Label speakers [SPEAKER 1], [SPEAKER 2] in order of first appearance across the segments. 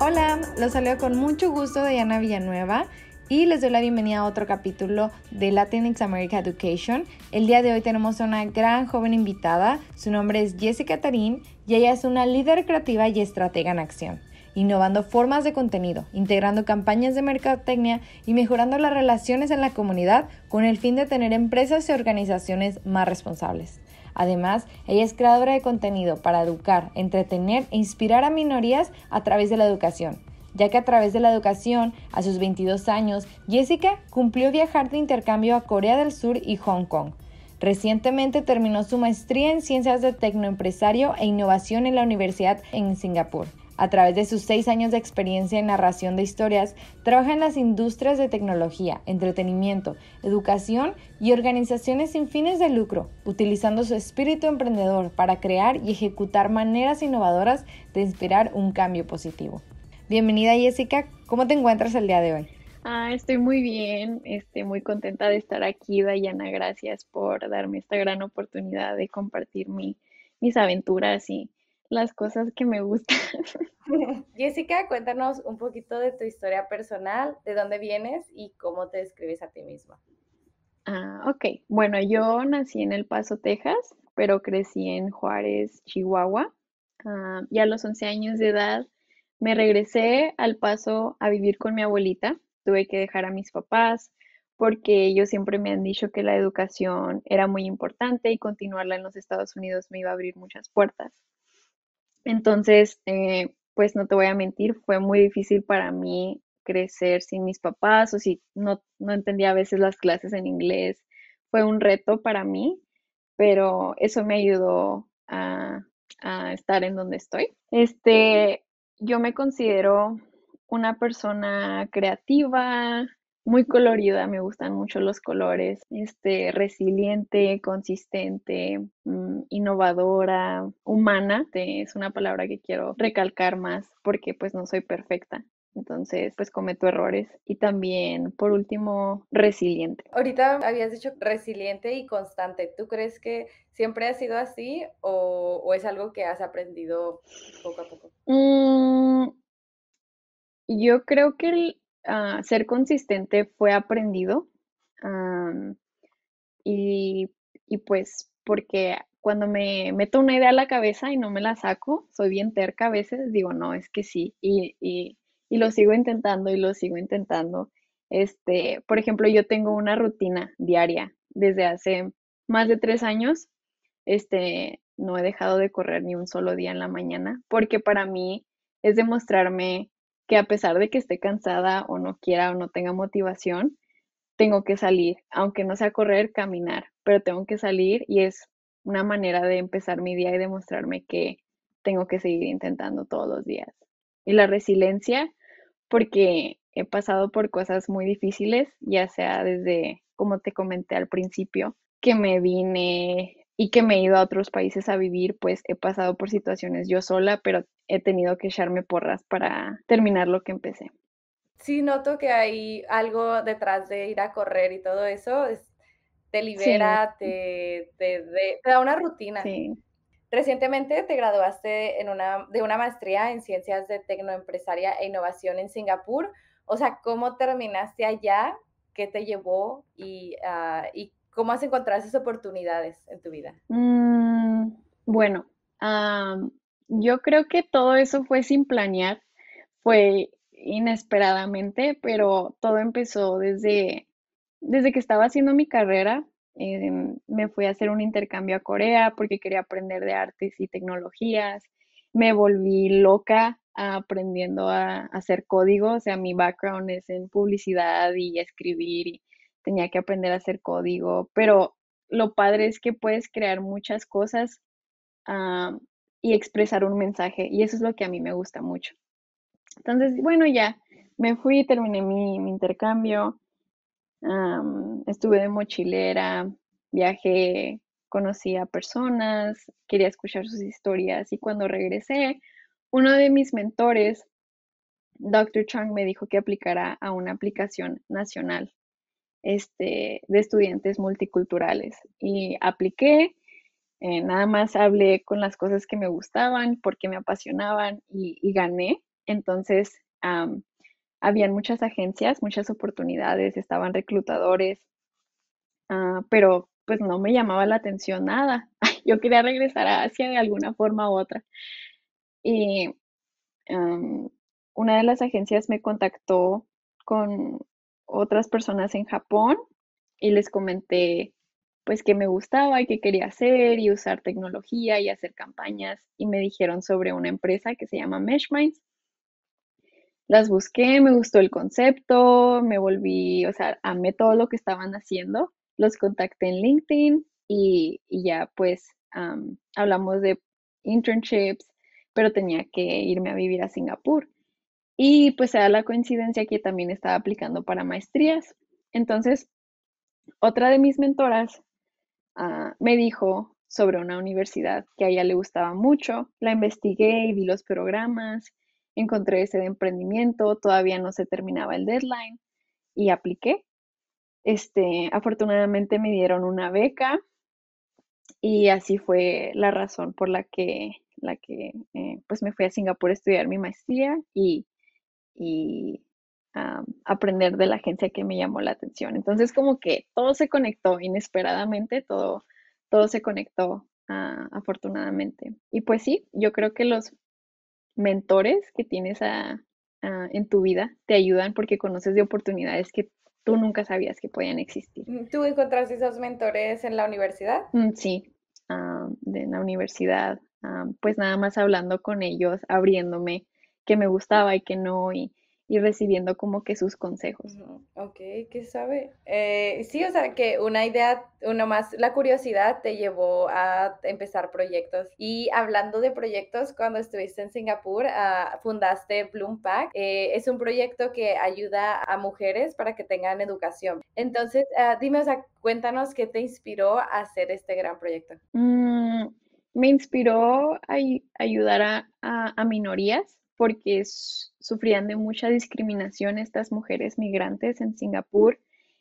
[SPEAKER 1] Hola, los saludo con mucho gusto Diana Villanueva y les doy la bienvenida a otro capítulo de Latinx America Education. El día de hoy tenemos a una gran joven invitada, su nombre es Jessica Tarín y ella es una líder creativa y estratega en acción innovando formas de contenido, integrando campañas de mercadotecnia y mejorando las relaciones en la comunidad con el fin de tener empresas y organizaciones más responsables. Además, ella es creadora de contenido para educar, entretener e inspirar a minorías a través de la educación ya que a través de la educación, a sus 22 años, Jessica cumplió viajar de intercambio a Corea del Sur y Hong Kong. Recientemente terminó su maestría en Ciencias de Tecnoempresario e Innovación en la Universidad en Singapur. A través de sus seis años de experiencia en narración de historias, trabaja en las industrias de tecnología, entretenimiento, educación y organizaciones sin fines de lucro, utilizando su espíritu emprendedor para crear y ejecutar maneras innovadoras de inspirar un cambio positivo. Bienvenida Jessica, ¿cómo te encuentras el día de hoy?
[SPEAKER 2] Ah, estoy muy bien, estoy muy contenta de estar aquí, Dayana. Gracias por darme esta gran oportunidad de compartir mis aventuras y las cosas que me gustan.
[SPEAKER 1] Jessica, cuéntanos un poquito de tu historia personal, de dónde vienes y cómo te describes a ti misma.
[SPEAKER 2] Ah, ok. Bueno, yo nací en El Paso, Texas, pero crecí en Juárez, Chihuahua. Ah, y a los 11 años de edad me regresé al Paso a vivir con mi abuelita. Tuve que dejar a mis papás porque ellos siempre me han dicho que la educación era muy importante y continuarla en los Estados Unidos me iba a abrir muchas puertas. Entonces, eh, pues no te voy a mentir, fue muy difícil para mí crecer sin mis papás o si no, no entendía a veces las clases en inglés. Fue un reto para mí, pero eso me ayudó a, a estar en donde estoy. Este, yo me considero una persona creativa, muy colorida, me gustan mucho los colores, este, resiliente, consistente, mm, innovadora, humana, es una palabra que quiero recalcar más porque pues no soy perfecta, entonces, pues cometo errores. Y también, por último, resiliente.
[SPEAKER 1] Ahorita habías dicho resiliente y constante. ¿Tú crees que siempre ha sido así o, es algo que has aprendido poco a poco?
[SPEAKER 2] Mm, yo creo que el, ser consistente fue aprendido y, pues porque cuando me meto una idea a la cabeza y no me la saco, soy bien terca a veces, digo, no, es que sí, y, y lo sigo intentando y lo sigo intentando. Este, por ejemplo, yo tengo una rutina diaria desde hace más de tres años. Este, no he dejado de correr ni un solo día en la mañana porque para mí es demostrarme que a pesar de que esté cansada o no quiera o no tenga motivación, tengo que salir, aunque no sea correr, caminar, pero tengo que salir y es una manera de empezar mi día y demostrarme que tengo que seguir intentando todos los días. Y la resiliencia, porque he pasado por cosas muy difíciles, ya sea desde, como te comenté al principio, que me vine y que me he ido a otros países a vivir, pues he pasado por situaciones yo sola, pero he tenido que echarme porras para terminar lo que empecé.
[SPEAKER 1] Sí, noto que hay algo detrás de ir a correr y todo eso, es, te libera, te, da una rutina. Recientemente te graduaste en una, de una maestría en ciencias de tecnoempresaria e innovación en Singapur. O sea, ¿cómo terminaste allá? ¿Qué te llevó y, qué...? Ah, y ¿Cómo has encontrado esas oportunidades en tu vida?
[SPEAKER 2] Mm, bueno, yo creo que todo eso fue sin planear, fue inesperadamente, pero todo empezó desde, desde que estaba haciendo mi carrera. Em, me fui a hacer un intercambio a Corea porque quería aprender de artes y tecnologías. Me volví loca aprendiendo a, a hacer código, o sea, mi background es en publicidad y escribir y tenía que aprender a hacer código, pero lo padre es que puedes crear muchas cosas ah, y expresar un mensaje y eso es lo que a mí me gusta mucho. Entonces, bueno, ya me fui, terminé mi, intercambio, estuve de mochilera, viajé, conocí a personas, quería escuchar sus historias y cuando regresé, uno de mis mentores, Dr. Chang, me dijo que aplicara a una aplicación nacional este, de estudiantes multiculturales. Y apliqué, eh, nada más hablé con las cosas que me gustaban, porque me apasionaban y, gané. Entonces, habían muchas agencias, muchas oportunidades, estaban reclutadores, ah, pero pues no me llamaba la atención nada. Yo quería regresar a Asia de alguna forma u otra. Y una de las agencias me contactó con otras personas en Japón y les comenté pues que me gustaba y que quería hacer y usar tecnología y hacer campañas y me dijeron sobre una empresa que se llama MeshMinds. Las busqué, me gustó el concepto, me volví, o sea, amé todo lo que estaban haciendo, los contacté en LinkedIn y, ya pues hablamos de internships, pero tenía que irme a vivir a Singapur. Y pues era la coincidencia que también estaba aplicando para maestrías. Entonces, otra de mis mentoras ah, me dijo sobre una universidad que a ella le gustaba mucho. La investigué y vi los programas, encontré ese de emprendimiento, todavía no se terminaba el deadline y apliqué. Este, afortunadamente me dieron una beca y así fue la razón por la que, la que eh, pues me fui a Singapur a estudiar mi maestría y y aprender de la agencia que me llamó la atención. Entonces como que todo se conectó inesperadamente, todo, todo se conectó ah, afortunadamente. Y pues sí, yo creo que los mentores que tienes en tu vida te ayudan porque conoces de oportunidades que tú nunca sabías que podían existir.
[SPEAKER 1] Mm, ¿Tú encontraste esos mentores en la universidad?
[SPEAKER 2] Mm, sí, en la universidad, pues nada más hablando con ellos, abriéndome que me gustaba y que no, y, y recibiendo como que sus consejos.
[SPEAKER 1] Ok, qué sabe. Eh, sí, o sea, que una idea, uno más, la curiosidad te llevó a empezar proyectos. Y hablando de proyectos, cuando estuviste en Singapur, ah, fundaste Bloom Pack. Eh, es un proyecto que ayuda a mujeres para que tengan educación. Entonces, ah, dime, o sea, cuéntanos qué te inspiró a hacer este gran proyecto.
[SPEAKER 2] Mm, me inspiró a ayudar a, a minorías porque sufrían de mucha discriminación estas mujeres migrantes en Singapur,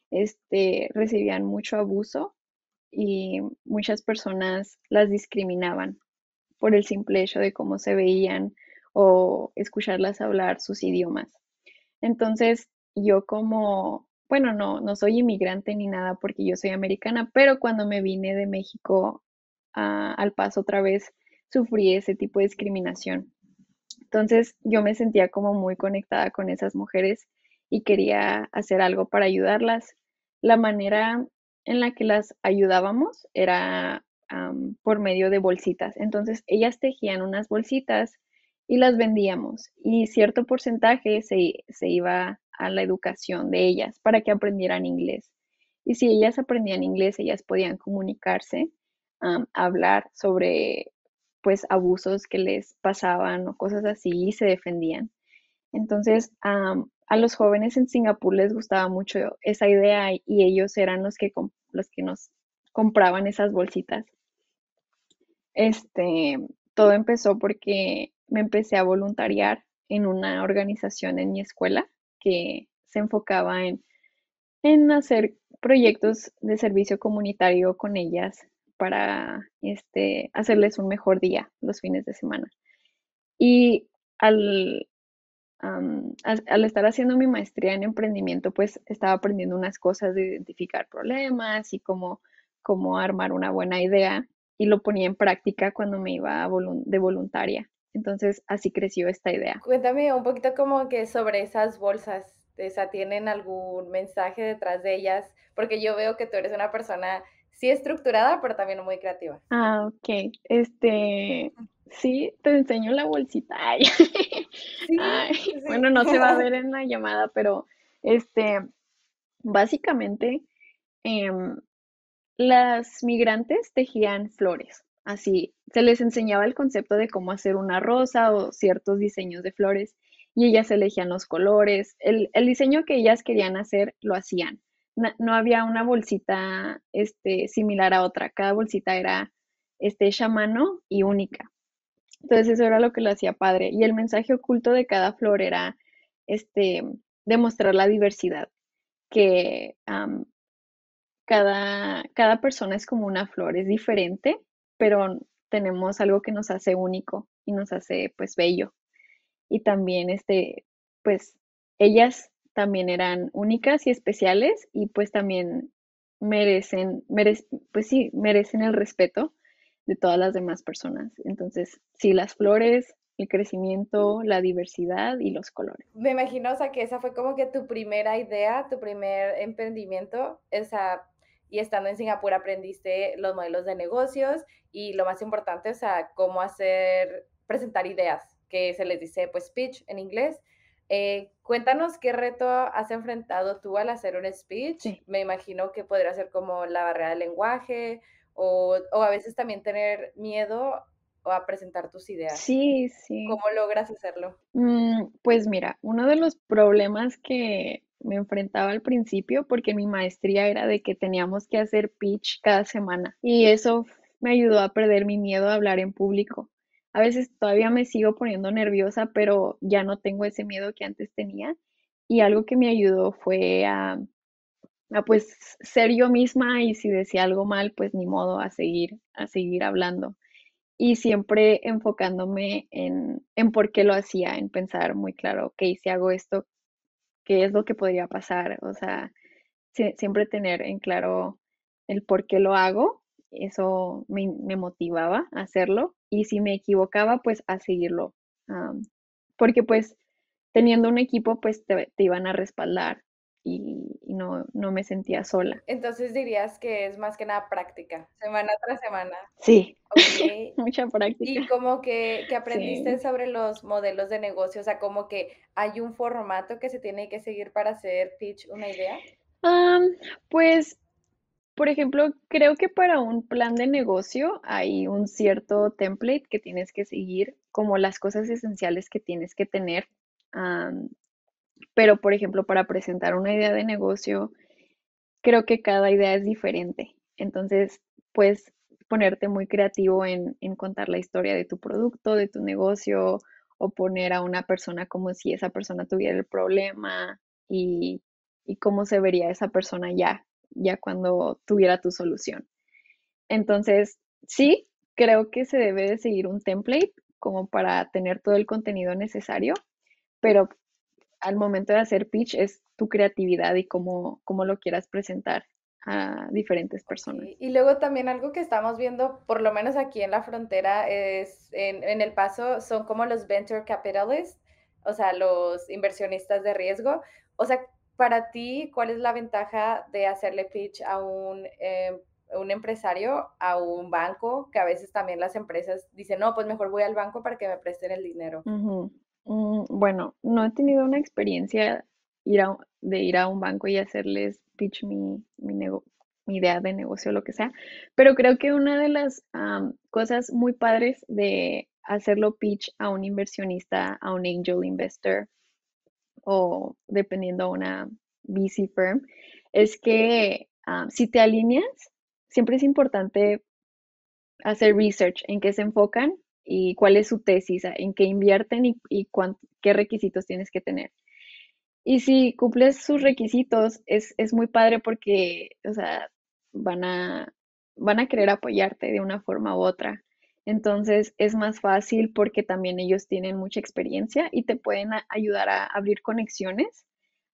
[SPEAKER 2] este, recibían mucho abuso y muchas personas las discriminaban por el simple hecho de cómo se veían o escucharlas hablar sus idiomas. Entonces, yo como, bueno, no, soy inmigrante ni nada porque yo soy americana, pero cuando me vine de México ah, al paso otra vez, sufrí ese tipo de discriminación. Entonces yo me sentía como muy conectada con esas mujeres y quería hacer algo para ayudarlas. La manera en la que las ayudábamos era por medio de bolsitas. Entonces ellas tejían unas bolsitas y las vendíamos y cierto porcentaje se, iba a la educación de ellas para que aprendieran inglés. Y si ellas aprendían inglés, ellas podían comunicarse, hablar sobre pues abusos que les pasaban o cosas así y se defendían. Entonces, a los jóvenes en Singapur les gustaba mucho esa idea y ellos eran los que, los que nos compraban esas bolsitas. Este, todo empezó porque me empecé a voluntariar en una organización en mi escuela que se enfocaba en, en hacer proyectos de servicio comunitario con ellas para este, hacerles un mejor día los fines de semana. Y al, al, estar haciendo mi maestría en emprendimiento, pues estaba aprendiendo unas cosas de identificar problemas y cómo, cómo armar una buena idea y lo ponía en práctica cuando me iba de voluntaria. Entonces así creció esta idea.
[SPEAKER 1] Cuéntame un poquito como que sobre esas bolsas, o ¿tienen algún mensaje detrás de ellas? Porque yo veo que tú eres una persona sí estructurada, pero también muy creativa.
[SPEAKER 2] Ah, ok. Este, sí, te enseño la bolsita.
[SPEAKER 1] Bueno, no se va a ver en la
[SPEAKER 2] llamada, pero este, básicamente, em, las migrantes tejían flores. Así, se les enseñaba el concepto de cómo hacer una rosa o ciertos diseños de flores y ellas elegían los colores. el diseño que ellas querían hacer lo hacían no, había una bolsita este, similar a otra, cada bolsita era este, y única. Entonces eso era lo que lo hacía padre. Y el mensaje oculto de cada flor era este, demostrar la diversidad, que cada, cada persona es como una flor, es diferente, pero tenemos algo que nos hace único y nos hace pues bello. Y también este, pues ellas también eran únicas y especiales y pues también merecen, pues sí, merecen el respeto de todas las demás personas. Entonces, sí, las flores, el crecimiento, la diversidad y los colores.
[SPEAKER 1] Me imagino, o sea, que esa fue como que tu primera idea, tu primer emprendimiento, esa y estando en Singapur aprendiste los modelos de negocios y lo más importante, o sea, cómo hacer, presentar ideas, que se les dice pues pitch en inglés, eh, cuéntanos qué reto has enfrentado tú al hacer un speech. Me imagino que podría ser como la barrera del lenguaje o, a veces también tener miedo a presentar tus ideas. Sí, sí. ¿Cómo logras hacerlo?
[SPEAKER 2] Mm, pues mira, uno de los problemas que me enfrentaba al principio, porque mi maestría era de que teníamos que hacer pitch cada semana y eso me ayudó a perder mi miedo a hablar en público. A veces todavía me sigo poniendo nerviosa, pero ya no tengo ese miedo que antes tenía. Y algo que me ayudó fue a, pues ser yo misma y si decía algo mal, pues ni modo, a seguir, a seguir hablando. Y siempre enfocándome en, en por qué lo hacía, en pensar muy claro, ok, si hago esto, ¿qué es lo que podría pasar? O sea, siempre tener en claro el por qué lo hago, eso me motivaba a hacerlo y si me equivocaba, pues a seguirlo. Ah, porque pues teniendo un equipo, pues te, te iban a respaldar y, no, no, me sentía sola.
[SPEAKER 1] Entonces dirías que es más que nada práctica, semana tras semana. Sí, mucha práctica. Y como que, que aprendiste sobre los modelos de negocio, o sea, como que hay un formato que se tiene que seguir para hacer pitch una idea.
[SPEAKER 2] pues por ejemplo, creo que para un plan de negocio hay un cierto template que tienes que seguir, como las cosas esenciales que tienes que tener. pero, por ejemplo, para presentar una idea de negocio, creo que cada idea es diferente. Entonces, puedes ponerte muy creativo en, contar la historia de tu producto, de tu negocio, o poner a una persona como si esa persona tuviera el problema y, y cómo se vería esa persona ya ya cuando tuviera tu solución. Entonces, sí, creo que se debe de seguir un template como para tener todo el contenido necesario, pero al momento de hacer pitch es tu creatividad y cómo, lo quieras presentar a diferentes personas.
[SPEAKER 1] Y luego también algo que estamos viendo, por lo menos aquí en la frontera, es en, El Paso, son como los venture capitalists, o sea, los inversionistas de riesgo. O sea, para ti, ¿cuál es la ventaja de hacerle pitch a eh, un, empresario, a un banco? Que a veces también las empresas dicen, no, pues mejor voy al banco para que me presten el dinero.
[SPEAKER 2] Mm, bueno, no he tenido una experiencia de ir a un banco y hacerles pitch mi, idea de negocio, lo que sea, pero creo que una de las cosas muy padres de hacerlo pitch a un inversionista, a un angel investor, o dependiendo una VC firm, es que ah, si te alineas, siempre es importante hacer research en qué se enfocan y cuál es su tesis, ah, en qué invierten y, qué requisitos tienes que tener. Y si cumples sus requisitos, es, es muy padre porque, o sea, van a, van a querer apoyarte de una forma u otra. Entonces es más fácil porque también ellos tienen mucha experiencia y te pueden ayudar a abrir conexiones,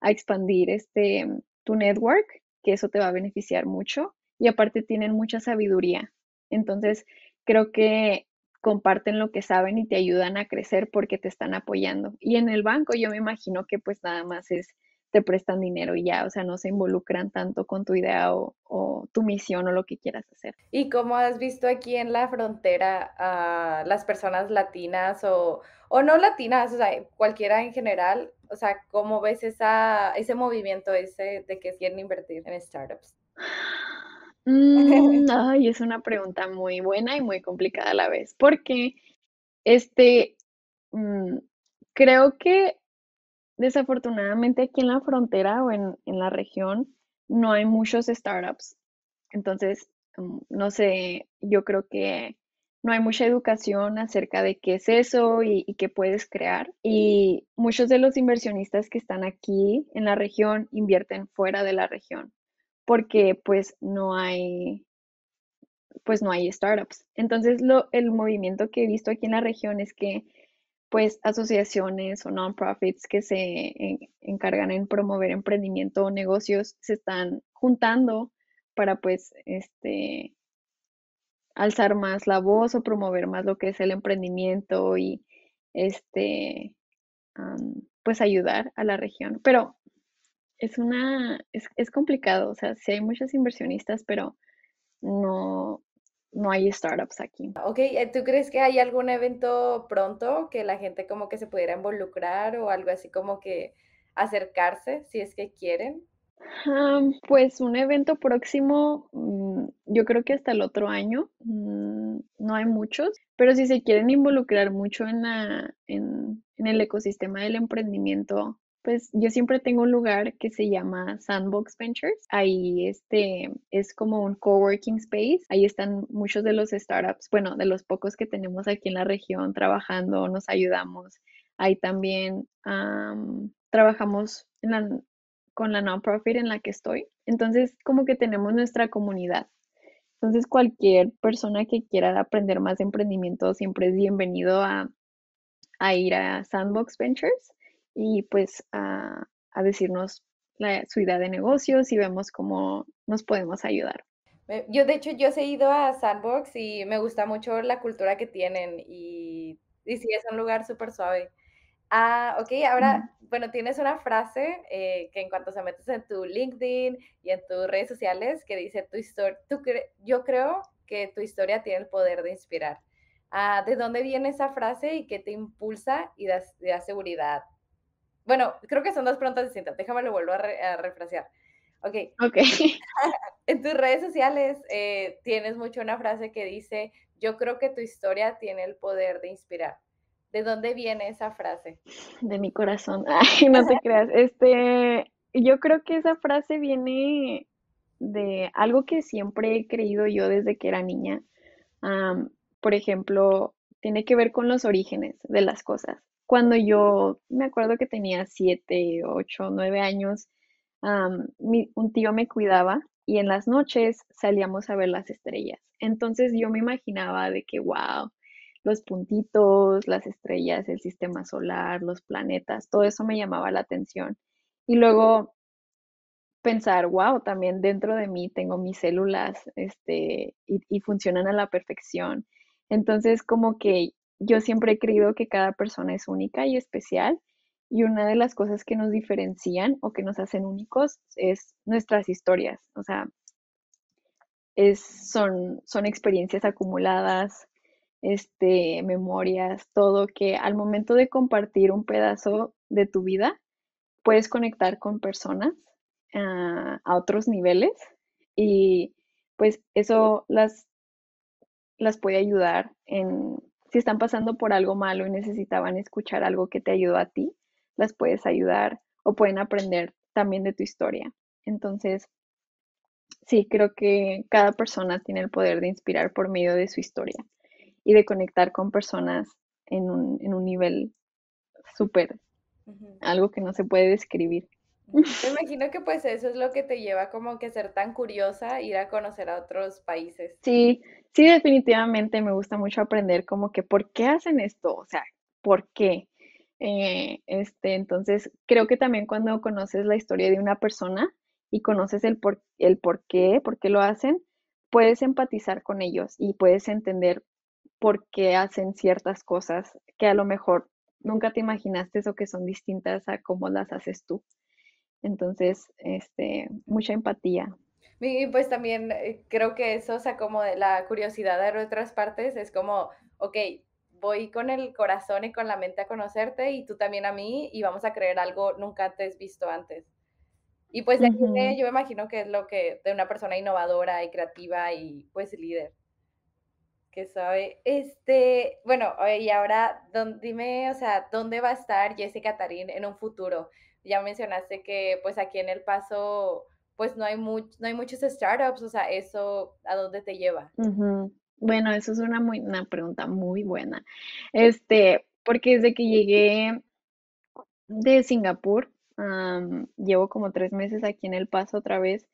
[SPEAKER 2] a expandir este, tu network, que eso te va a beneficiar mucho. Y aparte tienen mucha sabiduría. Entonces creo que comparten lo que saben y te ayudan a crecer porque te están apoyando. Y en el banco yo me imagino que pues nada más es te prestan dinero y ya, o sea, no se involucran tanto con tu idea o, tu misión o lo que quieras hacer.
[SPEAKER 1] ¿Y cómo has visto aquí en la frontera a las personas latinas o, no latinas, o sea, cualquiera en general? O sea, ¿cómo ves ese movimiento ese de que quieren invertir en startups?
[SPEAKER 2] Mm, ay, es una pregunta muy buena y muy complicada a la vez, porque este, mm, creo que Desafortunadamente aquí en la frontera o en, la región no hay muchos startups. Entonces, mm, no sé, yo creo que no hay mucha educación acerca de qué es eso y, qué puedes crear. Y muchos de los inversionistas que están aquí en la región invierten fuera de la región porque pues no hay pues no hay startups. Entonces lo, el movimiento que he visto aquí en la región es que pues asociaciones o non-profits que se encargan en promover emprendimiento o negocios se están juntando para pues este alzar más la voz o promover más lo que es el emprendimiento y este pues ayudar a la región pero es una es, es complicado o sea si hay muchos inversionistas pero no no hay startups aquí.
[SPEAKER 1] Ok, eh, ¿tú crees que hay algún evento pronto que la gente como que se pudiera involucrar o algo así como que acercarse si es que quieren?
[SPEAKER 2] Ah, pues un evento próximo, mm, yo creo que hasta el otro año, mm, no hay muchos, pero si se quieren involucrar mucho en el ecosistema del emprendimiento, pues yo siempre tengo un lugar que se llama Sandbox Ventures. Ahí este es como un coworking space. Ahí están muchos de los startups, bueno, de los pocos que tenemos aquí en la región trabajando, nos ayudamos. Ahí también trabajamos con la, con la nonprofit en la que estoy. Entonces, como que tenemos nuestra comunidad. Entonces, cualquier persona que quiera aprender más emprendimiento siempre es bienvenido a, a ir a Sandbox Ventures y pues a, a decirnos la, su idea de negocios y vemos cómo nos podemos ayudar.
[SPEAKER 1] Yo, de hecho, yo he ido a Sandbox y me gusta mucho la cultura que tienen y, y sí, es un lugar súper suave. Ah, ok, ahora, bueno, tienes una frase eh, que en cuanto se metes en tu LinkedIn y en tus redes sociales que dice, tu historia, yo creo que tu historia tiene el poder de inspirar. Ah, ¿De dónde viene esa frase y qué te impulsa y da, da seguridad bueno, creo que son dos preguntas distintas. Déjame lo vuelvo a, refrasear. Ok. Ok. en tus redes sociales eh, tienes mucho una frase que dice, yo creo que tu historia tiene el poder de inspirar. ¿De dónde viene esa frase?
[SPEAKER 2] De mi corazón. Ay, no te creas. Este, yo creo que esa frase viene de algo que siempre he creído yo desde que era niña. por ejemplo, tiene que ver con los orígenes de las cosas cuando yo me acuerdo que tenía siete, 8, 9 años, un tío me cuidaba y en las noches salíamos a ver las estrellas. Entonces yo me imaginaba de que, wow, los puntitos, las estrellas, el sistema solar, los planetas, todo eso me llamaba la atención. Y luego pensar, wow, también dentro de mí tengo mis células este, y funcionan a la perfección. Entonces, como que yo siempre he creído que cada persona es única y especial y una de las cosas que nos diferencian o que nos hacen únicos es nuestras historias, o sea, es, son, son experiencias acumuladas, este, memorias, todo que al momento de compartir un pedazo de tu vida, puedes conectar con personas ah, a otros niveles y pues eso las, las puede ayudar en, si están pasando por algo malo y necesitaban escuchar algo que te ayudó a ti, las puedes ayudar o pueden aprender también de tu historia. Entonces, sí, creo que cada persona tiene el poder de inspirar por medio de su historia y de conectar con personas en un, en un nivel súper, algo que no se puede describir.
[SPEAKER 1] Me imagino que pues eso es lo que te lleva como que ser tan curiosa, ir a conocer a otros países.
[SPEAKER 2] Sí, sí, definitivamente me gusta mucho aprender como que por qué hacen esto, o sea, por qué. Eh, este, entonces, creo que también cuando conoces la historia de una persona y conoces el por, el por qué, por qué lo hacen, puedes empatizar con ellos y puedes entender por qué hacen ciertas cosas que a lo mejor nunca te imaginaste o que son distintas a cómo las haces tú. Entonces, este, mucha empatía.
[SPEAKER 1] Y pues también eh, creo que eso, o sea, como de la curiosidad de otras partes, es como, ok, voy con el corazón y con la mente a conocerte y tú también a mí y vamos a creer algo nunca antes visto antes. Y pues yo me imagino que es lo que de una persona innovadora y creativa y pues líder que sabe. Este, bueno, y ahora dime, o sea, ¿dónde va a estar Jessica Tarín en un futuro? ya mencionaste que pues aquí en El Paso pues no hay, no hay muchos startups, o sea, eso a dónde te lleva.
[SPEAKER 2] Bueno, eso es una, muy, una pregunta muy buena. Este, porque desde que llegué de Singapur, llevo como tres meses aquí en El Paso otra vez,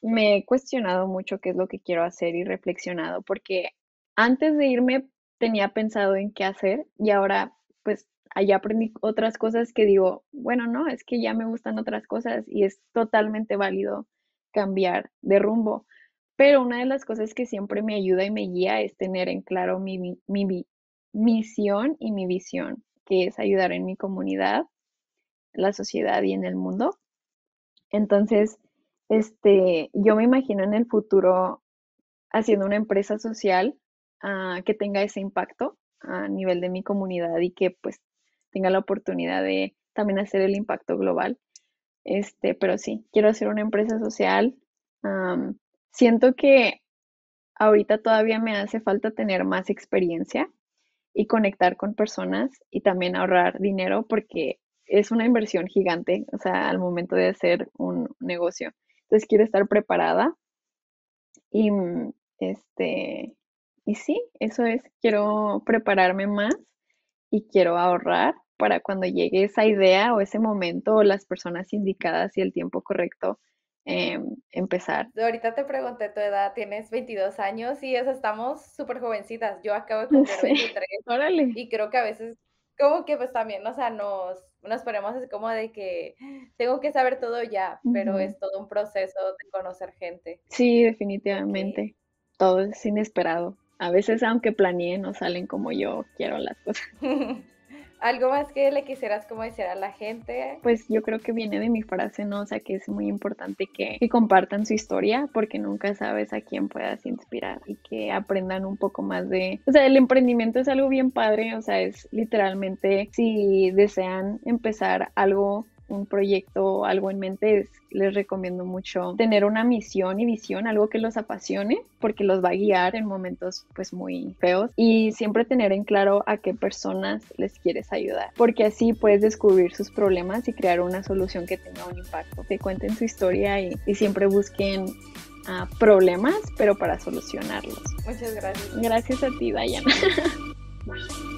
[SPEAKER 2] me he cuestionado mucho qué es lo que quiero hacer y reflexionado, porque antes de irme tenía pensado en qué hacer y ahora pues allá aprendí otras cosas que digo, bueno, no, es que ya me gustan otras cosas y es totalmente válido cambiar de rumbo. Pero una de las cosas que siempre me ayuda y me guía es tener en claro mi, misión y mi visión, que es ayudar en mi comunidad, la sociedad y en el mundo. Entonces, este, yo me imagino en el futuro haciendo una empresa social ah, que tenga ese impacto a nivel de mi comunidad y que pues tenga la oportunidad de también hacer el impacto global. Este, pero sí, quiero hacer una empresa social. siento que ahorita todavía me hace falta tener más experiencia y conectar con personas y también ahorrar dinero porque es una inversión gigante, o sea, al momento de hacer un negocio. Entonces quiero estar preparada y mm, este y sí, eso es, quiero prepararme más y quiero ahorrar para cuando llegue esa idea o ese momento o las personas indicadas y el tiempo correcto em, empezar.
[SPEAKER 1] Ahorita te pregunté tu edad, tienes 22 años y estamos súper jovencitas. Yo acabo de cumplir 23. Órale. Y creo que a veces, como que pues también, o sea, nos, ponemos así como de que ah, tengo que saber todo ya, pero es todo un proceso de conocer gente.
[SPEAKER 2] Sí, definitivamente. Todo es inesperado. A veces, aunque planee, no salen como yo quiero las cosas.
[SPEAKER 1] ¿Algo más que le quisieras como decir a la gente?
[SPEAKER 2] Pues yo creo que viene de mi frase, ¿no? O sea, que es muy importante que, que, compartan su historia porque nunca sabes a quién puedas inspirar y que aprendan un poco más de... O sea, el emprendimiento es algo bien padre, o sea, es literalmente si desean empezar algo un proyecto algo en mente, es, les recomiendo mucho tener una misión y visión, algo que los apasione, porque los va a guiar en momentos pues muy feos y siempre tener en claro a qué personas les quieres ayudar, porque así puedes descubrir sus problemas y crear una solución que tenga un impacto. Que cuenten su historia y, siempre busquen ah, problemas, pero para solucionarlos.
[SPEAKER 1] Muchas gracias. Gracias
[SPEAKER 2] a ti, Diana.